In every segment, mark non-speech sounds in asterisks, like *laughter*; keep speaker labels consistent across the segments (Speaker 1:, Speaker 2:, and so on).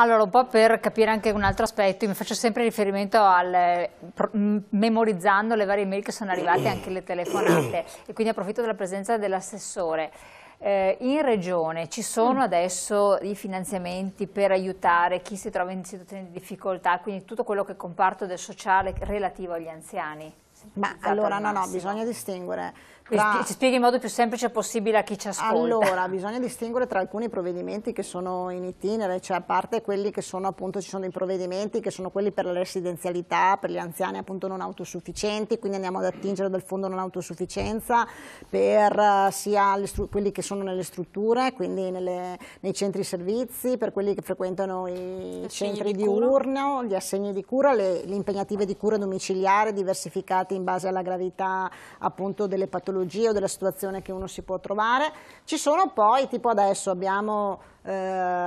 Speaker 1: Allora, un po' per capire anche un altro aspetto, mi faccio sempre riferimento al memorizzando le varie mail che sono arrivate anche le telefonate e quindi approfitto della presenza dell'assessore. Eh, in regione ci sono adesso i finanziamenti per aiutare chi si trova in situazioni di difficoltà, quindi tutto quello che è comparto del sociale relativo agli anziani? Ma allora no, no, bisogna distinguere tra... Ci spieghi in modo più semplice possibile a chi ci ascolta. Allora,
Speaker 2: bisogna distinguere tra alcuni provvedimenti che sono in itinere, cioè a parte quelli che sono appunto, ci sono dei provvedimenti che sono quelli per la residenzialità, per gli anziani appunto non autosufficienti, quindi andiamo ad attingere dal fondo non autosufficienza, per uh, sia quelli che sono nelle strutture, quindi nelle, nei centri servizi, per quelli che frequentano i centri di diurno, gli assegni di cura, le, le impegnative di cura domiciliare diversificate in base alla gravità appunto delle patologie tipologia o della situazione che uno si può trovare. Ci sono poi, tipo adesso abbiamo eh,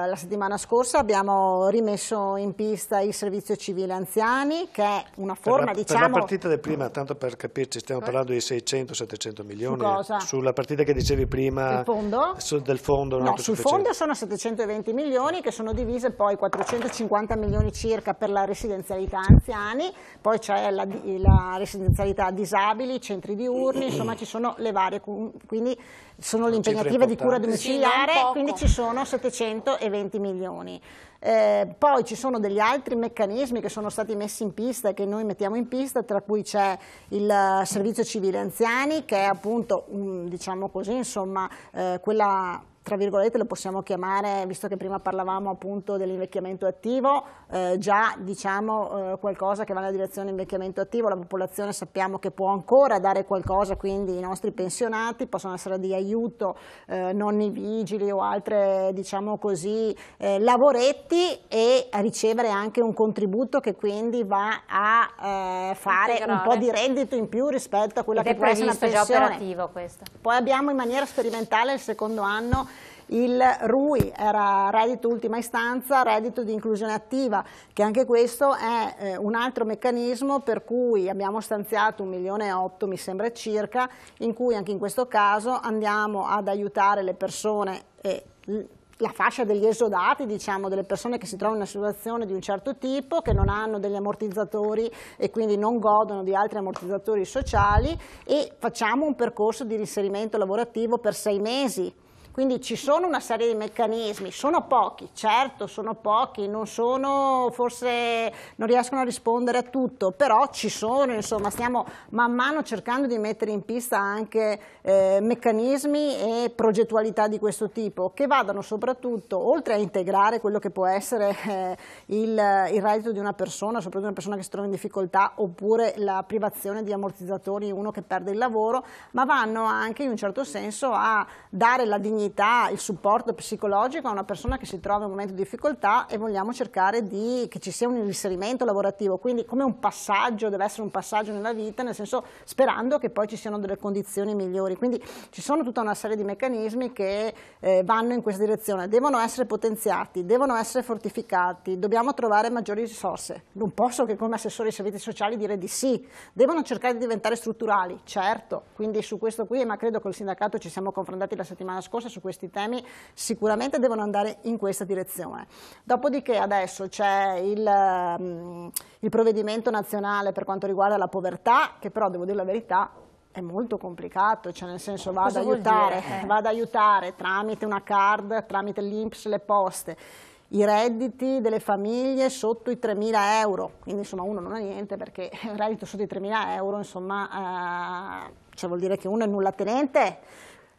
Speaker 2: la settimana scorsa abbiamo rimesso in pista il servizio civile anziani, che è una forma, per la, diciamo... Per la partita
Speaker 3: di prima, tanto per capirci, stiamo parlando di 600-700 milioni. Su Sulla partita che dicevi prima... Il fondo? Sul, del fondo? No, sul fondo
Speaker 2: sono 720 milioni, che sono divise poi 450 milioni circa per la residenzialità anziani, poi c'è la, la residenzialità disabili, centri diurni, insomma ci sono le varie... Quindi sono le impegnative di cura domiciliare, sì, quindi ci sono 720 milioni. Eh, poi ci sono degli altri meccanismi che sono stati messi in pista e che noi mettiamo in pista, tra cui c'è il eh, servizio civile anziani, che è appunto, diciamo così, insomma, eh, quella tra virgolette lo possiamo chiamare, visto che prima parlavamo appunto dell'invecchiamento attivo, eh, già diciamo eh, qualcosa che va nella direzione invecchiamento attivo, la popolazione sappiamo che può ancora dare qualcosa, quindi i nostri pensionati possono essere di aiuto, eh, nonni vigili o altre diciamo così eh, lavoretti e ricevere anche un contributo che quindi va a eh, fare un po' di reddito in più rispetto a quella Ed che può essere una pensione. Già operativo questo. Poi abbiamo in maniera sperimentale il secondo anno il RUI era reddito ultima istanza, reddito di inclusione attiva, che anche questo è eh, un altro meccanismo per cui abbiamo stanziato un milione e otto, mi sembra circa, in cui anche in questo caso andiamo ad aiutare le persone e la fascia degli esodati, diciamo, delle persone che si trovano in una situazione di un certo tipo, che non hanno degli ammortizzatori e quindi non godono di altri ammortizzatori sociali e facciamo un percorso di riserimento lavorativo per sei mesi quindi ci sono una serie di meccanismi, sono pochi, certo sono pochi, non sono forse non riescono a rispondere a tutto, però ci sono, insomma, stiamo man mano cercando di mettere in pista anche eh, meccanismi e progettualità di questo tipo che vadano soprattutto oltre a integrare quello che può essere eh, il, il reddito di una persona, soprattutto una persona che si trova in difficoltà oppure la privazione di ammortizzatori, uno che perde il lavoro, ma vanno anche in un certo senso a dare la dignità dignità, il supporto psicologico a una persona che si trova in un momento di difficoltà e vogliamo cercare di, che ci sia un inserimento lavorativo, quindi come un passaggio, deve essere un passaggio nella vita, nel senso sperando che poi ci siano delle condizioni migliori. Quindi ci sono tutta una serie di meccanismi che eh, vanno in questa direzione, devono essere potenziati, devono essere fortificati, dobbiamo trovare maggiori risorse. Non posso che come assessore ai servizi sociali dire di sì, devono cercare di diventare strutturali, certo, quindi su questo qui, ma credo che il sindacato ci siamo confrontati la settimana scorsa, su questi temi sicuramente devono andare in questa direzione. Dopodiché adesso c'è il, mm, il provvedimento nazionale per quanto riguarda la povertà, che però devo dire la verità è molto complicato, cioè nel senso va ad aiutare, eh. va ad aiutare tramite una card, tramite l'INPS, le poste, i redditi delle famiglie sotto i 3.000 euro, quindi insomma uno non ha niente perché un reddito sotto i 3.000 euro insomma eh, cioè vuol dire che uno è nulla tenente,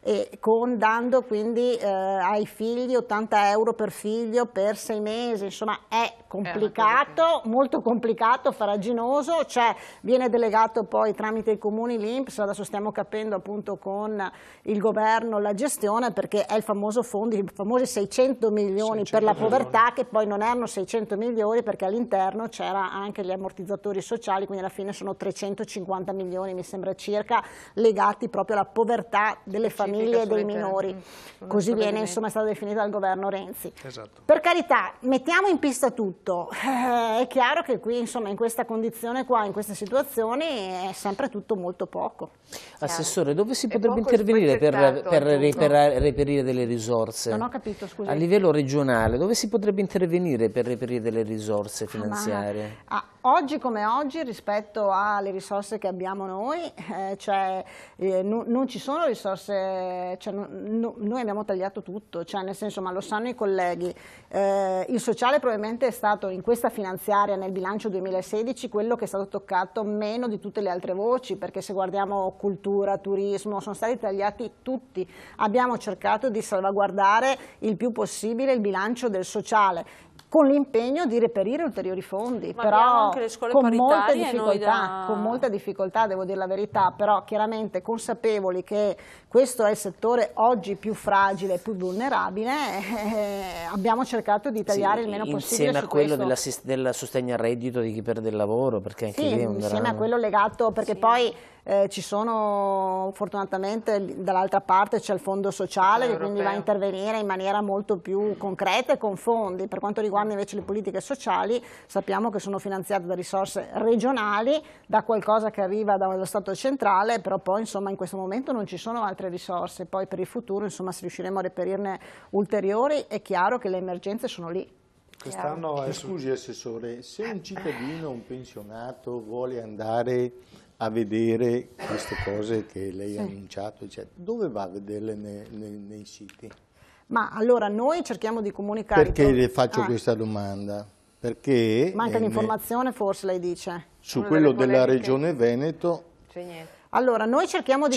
Speaker 2: e con, dando quindi eh, ai figli 80 euro per figlio per sei mesi, insomma è eh, complicato, eh, molto complicato, faraginoso, cioè viene delegato poi tramite i comuni l'Inps, adesso stiamo capendo appunto con il governo la gestione perché è il famoso fondo, i famosi 600 milioni 600 per la povertà milioni. che poi non erano 600 milioni perché all'interno c'era anche gli ammortizzatori sociali, quindi alla fine sono 350 milioni mi sembra circa legati proprio alla povertà delle famiglie famiglie e dei minori. Mm.
Speaker 1: Così viene insomma,
Speaker 2: stato definito dal governo Renzi. Esatto. Per carità, mettiamo in pista tutto. Eh, è chiaro che qui, insomma, in questa condizione qua, in queste situazioni, è sempre tutto molto poco.
Speaker 4: Assessore, dove si potrebbe intervenire per, per reperare, reperire delle risorse? Non ho
Speaker 2: capito, scusa. A livello
Speaker 4: regionale, dove si potrebbe intervenire per reperire delle risorse ah, finanziarie?
Speaker 2: Ah, Oggi come oggi rispetto alle risorse che abbiamo noi, eh, cioè, eh, no, non ci sono risorse, cioè, no, no, noi abbiamo tagliato tutto, cioè, nel senso ma lo sanno i colleghi, eh, il sociale probabilmente è stato in questa finanziaria nel bilancio 2016 quello che è stato toccato meno di tutte le altre voci, perché se guardiamo cultura, turismo, sono stati tagliati tutti, abbiamo cercato di salvaguardare il più possibile il bilancio del sociale con l'impegno di reperire ulteriori fondi, Ma però con molta, da... con molta difficoltà, devo dire la verità, però chiaramente consapevoli che questo è il settore oggi più fragile, più vulnerabile, eh, abbiamo cercato di tagliare sì, il meno possibile Insieme a quello del
Speaker 4: sostegno al reddito di chi perde il lavoro, perché anche sì, lì insieme veramente... a quello
Speaker 2: legato, perché sì. poi eh, ci sono fortunatamente dall'altra parte c'è il fondo sociale che quindi va a intervenire in maniera molto più concreta e con fondi. Per quanto riguarda invece le politiche sociali sappiamo che sono finanziate da risorse regionali, da qualcosa che arriva dallo Stato centrale, però poi insomma in questo momento non ci sono altre risorse, poi per il futuro insomma se riusciremo a reperirne ulteriori è chiaro che le emergenze sono lì.
Speaker 3: Quest'anno, scusi assessore, se un cittadino, un pensionato vuole andare a vedere queste cose che lei sì. ha annunciato, eccetera. dove va a vederle nei, nei, nei siti?
Speaker 2: Ma allora noi cerchiamo di comunicare... Perché le faccio ah. questa
Speaker 3: domanda? Perché... Manca l'informazione
Speaker 2: ne... forse lei dice. Su quello della
Speaker 3: regione Veneto...
Speaker 2: C'è niente. Allora noi, com-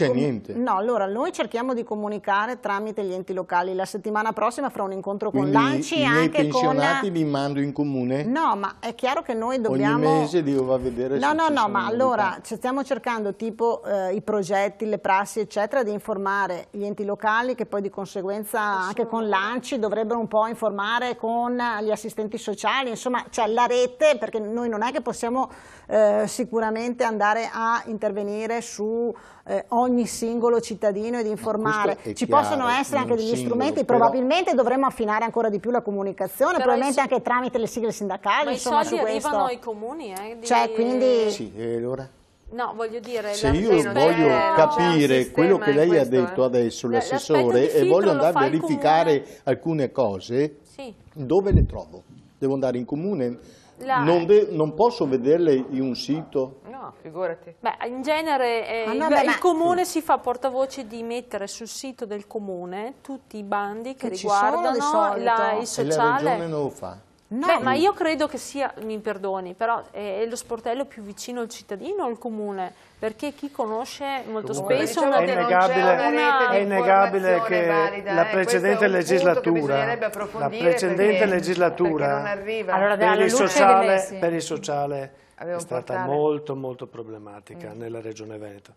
Speaker 2: no, allora, noi cerchiamo di comunicare tramite gli enti locali. La settimana prossima farò un incontro con Quindi l'ANCI e anche pensionati con...
Speaker 3: li mando in comune?
Speaker 2: No, ma è chiaro che noi dobbiamo... Ogni mese
Speaker 3: devo a vedere... No, no, no, ma allora
Speaker 2: stiamo cercando tipo eh, i progetti, le prassi, eccetera, di informare gli enti locali che poi di conseguenza anche con l'ANCI dovrebbero un po' informare con gli assistenti sociali, insomma, cioè la rete, perché noi non è che possiamo eh, sicuramente andare a intervenire su su eh, ogni singolo cittadino e di informare. Ci chiaro, possono essere anche degli singolo, strumenti, però... probabilmente dovremmo affinare ancora di più la comunicazione, però probabilmente anche tramite le sigle sindacali. Ma insomma, i soldi arrivano questo. ai
Speaker 1: comuni. Eh,
Speaker 2: di... Cioè, quindi...
Speaker 3: Sì, e eh, allora?
Speaker 1: No, voglio dire,
Speaker 2: se io voglio
Speaker 3: capire quello che lei questo, ha detto eh? adesso, l'assessore, e voglio andare a verificare comune... alcune cose, sì. dove le trovo? Devo andare in comune? La... Non, non, posso vederle in un sito?
Speaker 4: Ah, figurati. Beh,
Speaker 2: in
Speaker 1: genere
Speaker 2: eh, ah, no, il, beh, il, comune si fa portavoce di mettere sul sito del comune
Speaker 1: tutti i bandi
Speaker 2: che, che riguardano la, il sociale. E la regione non lo fa. No. Beh, ma io
Speaker 1: credo che sia, mi perdoni, però è lo sportello più vicino al cittadino o al comune?
Speaker 4: Perché chi conosce molto Comunque, spesso diciamo è, innegabile, una... è innegabile che valida, la eh, precedente legislatura, la precedente perché, legislatura perché per, il sociale, per
Speaker 3: il sociale Avevo è stata portare... molto molto problematica mm. nella regione Veneto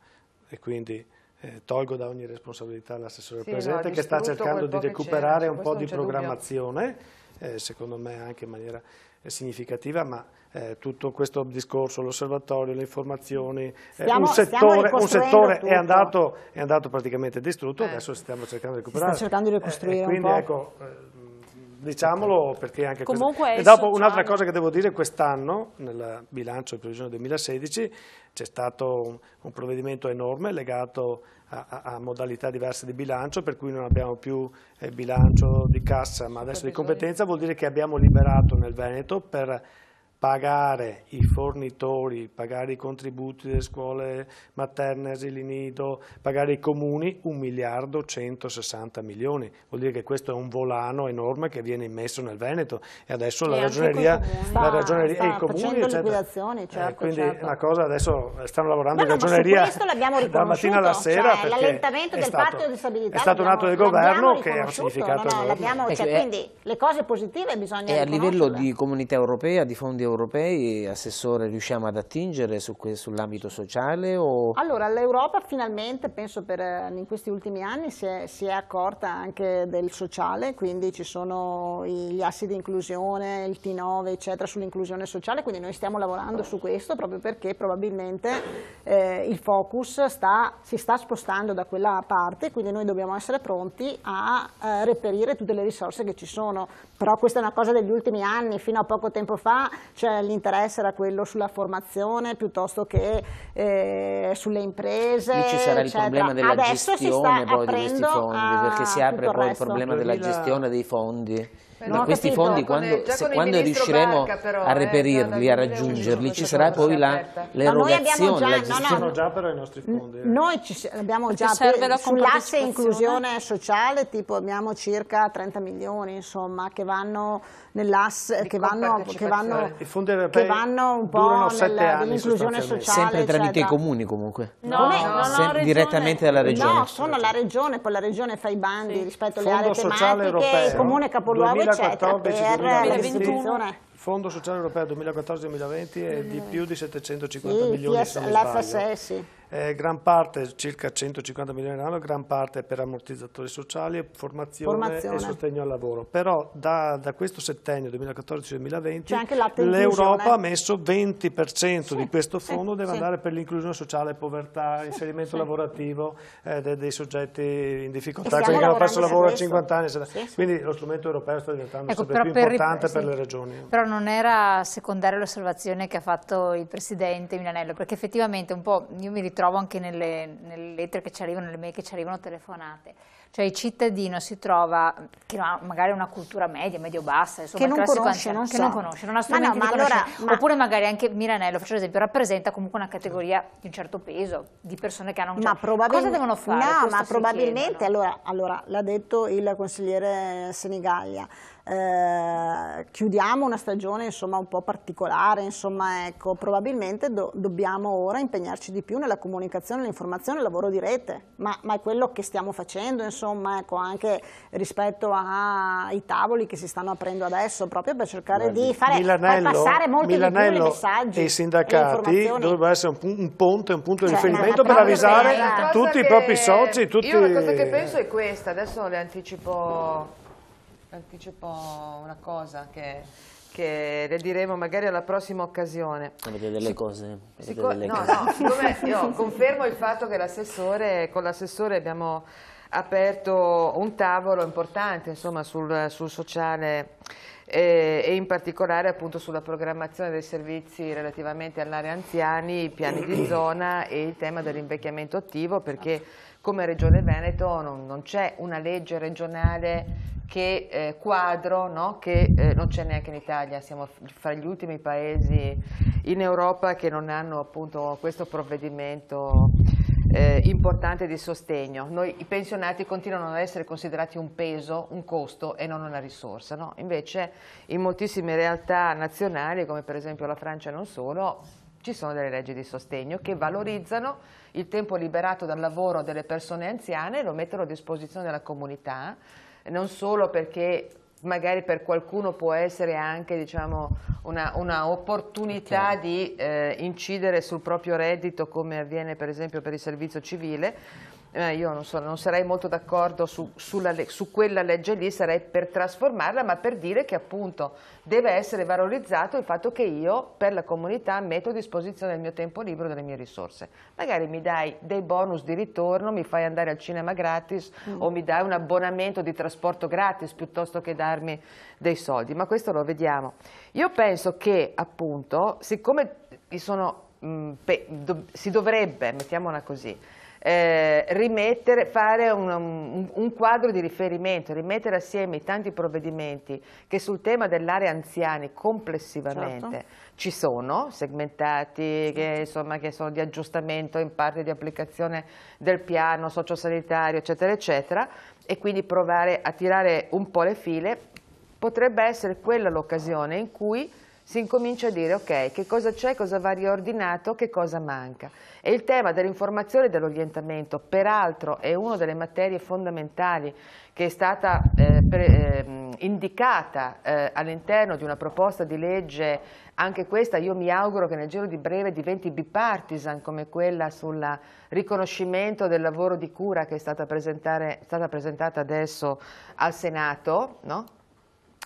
Speaker 3: e quindi eh, tolgo da ogni responsabilità l'assessore sì, presente no, che sta cercando di recuperare un po' di programmazione, eh, secondo me anche in maniera eh, significativa, ma eh, tutto questo discorso, l'osservatorio, le informazioni, stiamo, eh, un settore, un settore è, andato, è, andato, praticamente distrutto, eh. adesso stiamo cercando di recuperare. Sta cercando di ricostruire eh, quindi, Ecco, diciamolo perché anche Comunque questo. E dopo un'altra cosa che devo dire, quest'anno nel bilancio di previsione 2016 c'è stato un, un, provvedimento enorme legato a, a, a, modalità diverse di bilancio, per cui non abbiamo più eh, bilancio di cassa ma adesso di competenza, vuol dire che abbiamo liberato nel Veneto per pagare i fornitori, pagare i contributi delle scuole materne, asili nido, pagare i comuni 1 miliardo 160 milioni. Vuol dire che questo è un volano enorme che viene immesso nel Veneto e adesso e la ragioneria, sta, la ragioneria sta e i comuni eh, certo, eh, quindi certo. la cosa adesso stanno lavorando no, in ragioneria no, dalla mattina alla sera cioè, l'allentamento del stato, patto
Speaker 2: di stabilità è stato un atto del governo
Speaker 4: che ha significato no, no, cioè, quindi
Speaker 2: le cose positive bisogna e a livello di
Speaker 4: comunità europea di fondi europei europei, Assessore, riusciamo ad attingere su sull'ambito sociale? O...
Speaker 2: Allora, l'Europa finalmente, penso per, eh, in questi ultimi anni, si è, si è, accorta anche del sociale, quindi ci sono gli assi di inclusione, il T9, eccetera, sull'inclusione sociale, quindi noi stiamo lavorando su questo proprio perché probabilmente eh, il focus sta, si sta spostando da quella parte, quindi noi dobbiamo essere pronti a eh, reperire tutte le risorse che ci sono, però questa è una cosa degli ultimi anni, fino a poco tempo fa cioè l'interesse era quello sulla formazione piuttosto che eh, sulle imprese. Lì ci sarà eccetera. il problema della Adesso gestione poi di questi
Speaker 4: fondi, perché si apre poi il, il problema della gestione dei fondi. Però ma questi capito, fondi quando, se, quando riusciremo Barca, però, a eh, reperirli, eh, a raggiungerli, ci sarà poi la, l'erogazione. Già, la ci
Speaker 3: già però i nostri fondi. Noi
Speaker 2: ci, abbiamo
Speaker 3: già sull'asse inclusione
Speaker 2: sociale tipo abbiamo circa 30 milioni insomma che vanno nell'asse, che, che, eh, che
Speaker 3: vanno un po' nell'inclusione sociale. Sempre tramite i comuni
Speaker 4: comunque? No, no, no direttamente dalla regione. No,
Speaker 2: sono la regione, poi la regione fa i bandi rispetto alle aree tematiche, il comune capoluogo 2014, eccetera, per 2021.
Speaker 3: Fondo Sociale Europeo 2014-2020 è di più di 750 sì, milioni PS, l'FSE, sì. Eh, gran parte, circa 150 milioni di euro, gran parte per ammortizzatori sociali, formazione, formazione. e sostegno al lavoro. Però da, da questo settennio 2014-2020 l'Europa ha messo 20% sì, di questo fondo, sì, deve andare per l'inclusione sociale, povertà, inserimento lavorativo eh, dei, dei, soggetti in difficoltà, quelli cioè che hanno perso lavoro a 50 anni. Quindi lo strumento europeo sta diventando ecco, sempre più importante per le regioni.
Speaker 1: Però non era secondaria l'osservazione che ha fatto il Presidente Milanello, perché effettivamente un po' io mi ritrovo anche nelle, nelle lettere che ci arrivano, nelle mail che ci arrivano telefonate, cioè il cittadino si trova, che ha magari una cultura media, medio-bassa, che, non conosce, non, che so. non conosce, non ha ah, strumenti ma no, ma allora, ma... oppure magari anche Milanello, faccio l'esempio, rappresenta comunque una categoria di un certo peso, di persone che hanno un certo... peso. Ma cosa devono fare? No, ma probabilmente,
Speaker 2: allora, allora l'ha detto il consigliere Senigallia, eh, chiudiamo una stagione insomma, un po' particolare, insomma, ecco, probabilmente do dobbiamo ora impegnarci di più nella comunicazione, nell'informazione, nel lavoro di rete, ma, ma, è quello che stiamo facendo insomma, ecco, anche rispetto ai tavoli che si stanno aprendo adesso, proprio per cercare Guardi, di fare, Milanello, passare molto Milanello di più i messaggi. E i sindacati
Speaker 3: dovrebbero essere un, un, ponte, un punto cioè, di riferimento per avvisare tutti che, i propri soci. Tutti... Io la cosa che penso è
Speaker 4: questa, adesso le anticipo anticipo una cosa che, che, le diremo magari alla prossima occasione.
Speaker 3: Avete delle cose? Avete siccome, delle no, cose. no, siccome *laughs* io
Speaker 4: confermo il fatto che l'assessore, con l'assessore abbiamo aperto un tavolo importante insomma, sul, sul sociale e, e, in particolare appunto sulla programmazione dei servizi relativamente all'area anziani, i piani di *clears throat* zona e il tema dell'invecchiamento attivo perché come Regione Veneto non, non c'è una legge regionale che eh, quadro no? che eh, non c'è neanche in Italia, siamo fra gli ultimi paesi in Europa che non hanno appunto questo provvedimento eh, importante di sostegno. Noi, I pensionati continuano ad essere considerati un peso, un costo e non una risorsa, no? invece in moltissime realtà nazionali come per esempio la Francia non solo ci sono delle leggi di sostegno che valorizzano il tempo liberato dal lavoro delle persone anziane e lo mettono a disposizione della comunità non solo perché magari per qualcuno può essere anche diciamo, una, una, opportunità okay. di eh, incidere sul proprio reddito come avviene per esempio per il servizio civile, eh, io non, so, non, sarei molto d'accordo su, su, quella legge lì, sarei per trasformarla, ma per dire che appunto deve essere valorizzato il fatto che io per la comunità metto a disposizione del mio tempo libero e delle mie risorse. Magari mi dai dei bonus di ritorno, mi fai andare al cinema gratis mm. o mi dai un abbonamento di trasporto gratis piuttosto che darmi dei soldi, ma questo lo vediamo. Io penso che appunto, siccome sono, mh, mm, pe, do, si dovrebbe, mettiamola così, eh, rimettere, fare un, un, un, quadro di riferimento, rimettere assieme i tanti provvedimenti che sul tema dell'area anziani complessivamente certo. ci sono, segmentati, che, insomma, che sono di aggiustamento in parte di applicazione del piano sociosanitario, eccetera, eccetera, e quindi provare a tirare un po' le file, potrebbe essere quella l'occasione in cui si incomincia a dire ok, che cosa c'è, cosa va riordinato, che cosa manca. E il tema dell'informazione e dell'orientamento, peraltro, è una delle materie fondamentali che è stata eh, pre, eh, indicata eh, all'interno di una proposta di legge, anche questa io mi auguro che nel giro di breve diventi bipartisan come quella sul riconoscimento del lavoro di cura che è stata, stata presentata adesso al Senato, no?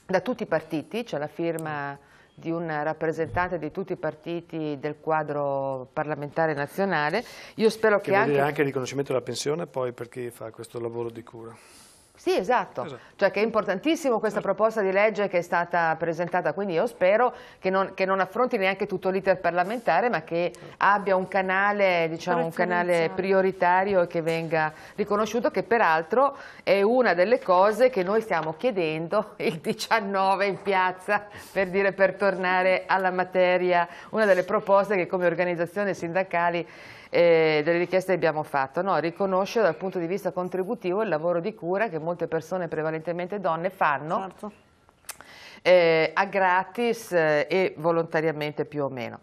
Speaker 4: da tutti i partiti, c'è la firma di un rappresentante di tutti i partiti del quadro parlamentare nazionale. Io spero che, che anche... anche il
Speaker 3: riconoscimento della pensione poi per chi fa questo lavoro di cura.
Speaker 4: Sì, esatto. esatto. Cioè che è importantissimo questa esatto. proposta di legge che è stata presentata, quindi io spero che non, che non affronti neanche tutto l'iter parlamentare, ma che abbia un canale, diciamo, un canale prioritario e che venga riconosciuto, che peraltro è una delle cose che noi stiamo chiedendo il 19 in piazza, per dire per tornare alla materia, una delle proposte che come organizzazione sindacali eh, delle richieste abbiamo fatto, no? riconoscere dal punto di vista contributivo il lavoro di cura che molti molte persone, prevalentemente donne, fanno. Certo. Eh, a gratis eh, e volontariamente più o meno.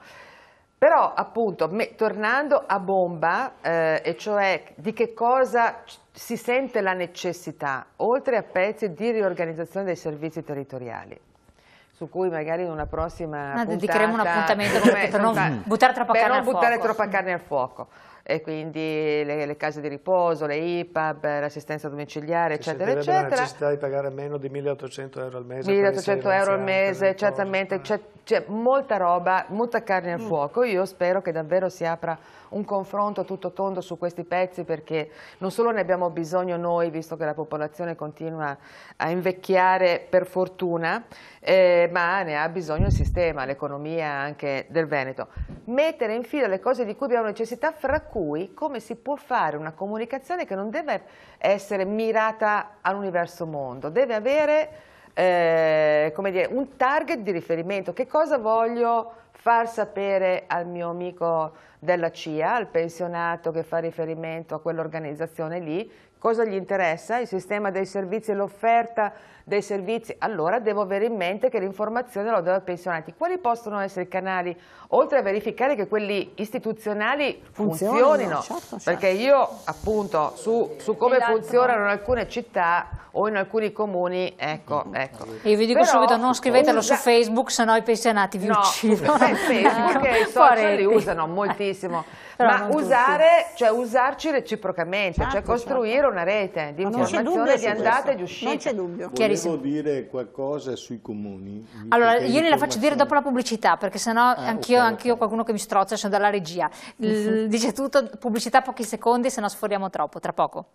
Speaker 4: Però appunto, me, tornando a bomba, eh, e cioè di che cosa si sente la necessità, oltre a pezzi di riorganizzazione dei servizi territoriali, su cui magari in una prossima Ma puntata... dedicheremo un appuntamento *laughs* eh, per, per non buttare troppa carne al fuoco e quindi le, le, case di riposo, le IPAB, l'assistenza domiciliare, che eccetera, eccetera. la necessità
Speaker 3: di pagare meno di 1.800 euro al mese. 1.800 euro al mese, certamente,
Speaker 4: eh. c'è c'è molta roba, molta carne al mm. fuoco. Io spero che davvero si apra un confronto tutto tondo su questi pezzi perché non solo ne abbiamo bisogno noi, visto che la popolazione continua a invecchiare per fortuna, eh, ma ne ha bisogno il sistema, l'economia anche del Veneto. Mettere in fila le cose di cui abbiamo necessità, fra cui come si può fare una comunicazione che non deve essere mirata all'universo mondo, deve avere eh, dire, un target di riferimento, che cosa voglio far sapere al mio amico della CIA, al pensionato che fa riferimento a quell'organizzazione lì, cosa gli interessa, il sistema dei servizi e l'offerta dei servizi, allora devo avere in mente che l'informazione la do ai pensionati. Quali possono essere i canali? Oltre a verificare che quelli istituzionali funzionino, funzionino certo, certo. perché io appunto su, su come esatto. funzionano in alcune città o in alcuni comuni, ecco, ecco. Io vi dico Però, subito, non scrivetelo su
Speaker 1: Facebook, sennò i pensionati vi no, uccidono. Eh, *laughs* Facebook
Speaker 4: e i ecco, social li usano *laughs* moltissimo. Ma usare, cioè, usarci reciprocamente, cioè certo, cioè costruire una rete di informazione, di andata e di uscita. Non c'è
Speaker 1: dubbio.
Speaker 3: Chiarissimo devo dire qualcosa sui comuni. Allora, io gliela faccio dire dopo
Speaker 4: la
Speaker 1: pubblicità, perché sennò ah, anch'io okay, anch okay. qualcuno che mi strozza, sono dalla regia. L mhm. dice tutto, pubblicità pochi secondi, se no sforiamo troppo, tra poco.